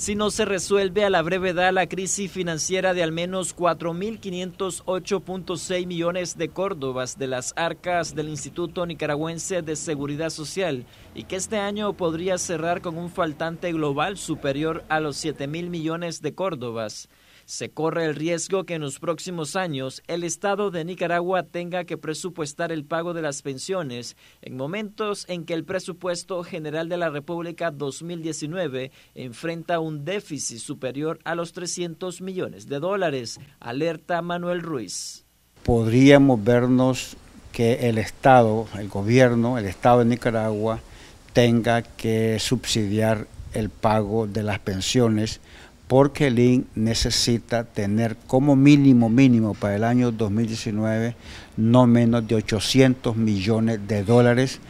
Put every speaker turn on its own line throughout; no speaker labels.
si no se resuelve a la brevedad la crisis financiera de al menos 4.508.6 millones de córdobas de las arcas del Instituto Nicaragüense de Seguridad Social y que este año podría cerrar con un faltante global superior a los 7.000 millones de córdobas se corre el riesgo que en los próximos años el Estado de Nicaragua tenga que presupuestar el pago de las pensiones en momentos en que el presupuesto general de la República 2019 enfrenta un déficit superior a los 300 millones de dólares, alerta Manuel Ruiz.
Podríamos vernos que el Estado, el gobierno, el Estado de Nicaragua tenga que subsidiar el pago de las pensiones porque el IN necesita tener como mínimo, mínimo para el año 2019 no menos de 800 millones de dólares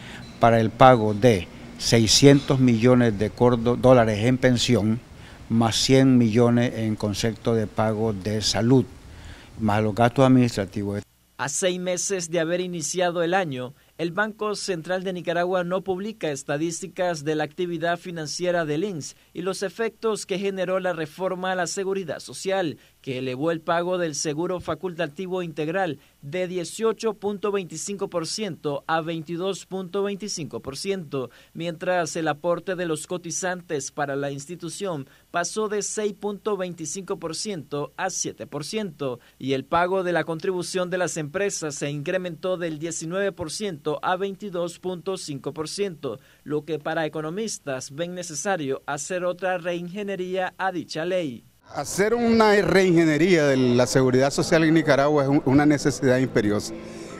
para el pago de 600 millones de dólares en pensión, más 100 millones en concepto de pago de salud, más los gastos administrativos.
A seis meses de haber iniciado el año, el Banco Central de Nicaragua no publica estadísticas de la actividad financiera del Lins y los efectos que generó la reforma a la seguridad social, que elevó el pago del seguro facultativo integral de 18.25% a 22.25%, mientras el aporte de los cotizantes para la institución pasó de 6.25% a 7%, y el pago de la contribución de las empresas se incrementó del 19% a 22.5%, lo que para economistas ven necesario hacer otra reingeniería a dicha ley.
Hacer una reingeniería de la seguridad social en Nicaragua es una necesidad imperiosa.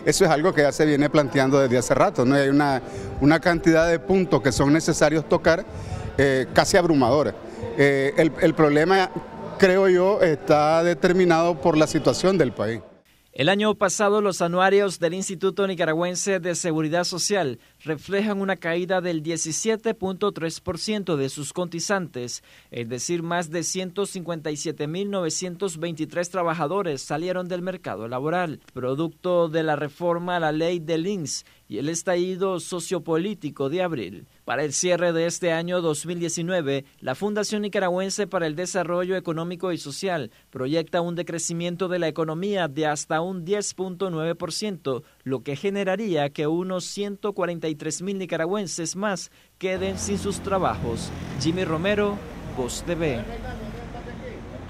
Eso es algo que ya se viene planteando desde hace rato, ¿no? Hay una, una cantidad de puntos que son necesarios tocar, eh, casi abrumadora. Eh, el problema, creo yo, está determinado por la situación del país.
El año pasado los anuarios del Instituto Nicaragüense de Seguridad Social reflejan una caída del 17.3% de sus cotizantes, es decir, más de 157.923 trabajadores salieron del mercado laboral, producto de la reforma a la ley de LINS y el estallido sociopolítico de abril. Para el cierre de este año 2019, la Fundación Nicaragüense para el Desarrollo Económico y Social proyecta un decrecimiento de la economía de hasta un 10.9%, lo que generaría que unos 143 mil nicaragüenses más queden sin sus trabajos. Jimmy Romero, Voz TV.